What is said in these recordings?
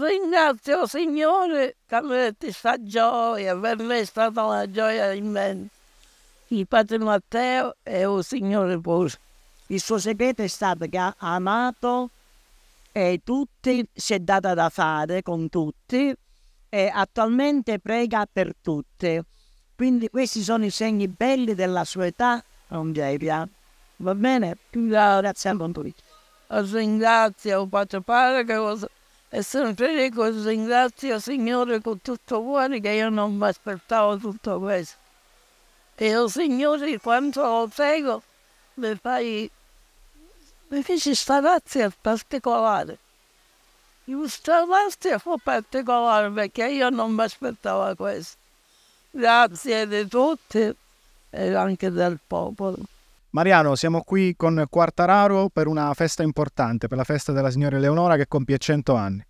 ringrazio Signore per questa gioia, per me è stata una gioia immensa. Il Padre Matteo e il Signore pure. Il suo segreto è stato che ha amato e tutti, si è data da fare con tutti e attualmente prega per tutti. Quindi questi sono i segni belli della sua età, non Va bene? Grazie a tutti. Ringrazio Padre Padre che e sempre dico ringrazio Signore con tutto cuore che io non mi aspettavo tutto questo. E io oh, Signore quando lo prego mi fai, mi fece sta grazia particolare. Questa grazia fu particolare perché io non mi aspettavo questo. Grazie di tutti e anche del popolo. Mariano, siamo qui con Quartararo per una festa importante, per la festa della signora Eleonora che compie 100 anni.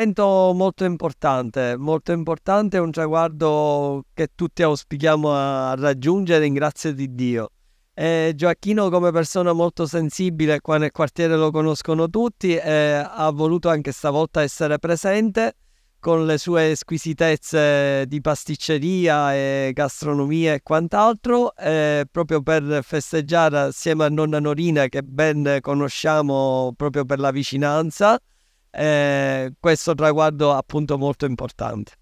Evento molto importante, molto importante, un traguardo che tutti auspichiamo a raggiungere in grazia di Dio. Eh, Gioacchino come persona molto sensibile, qua nel quartiere lo conoscono tutti, eh, ha voluto anche stavolta essere presente con le sue squisitezze di pasticceria e gastronomia e quant'altro, eh, proprio per festeggiare assieme a nonna Norina che ben conosciamo proprio per la vicinanza eh, questo traguardo appunto molto importante.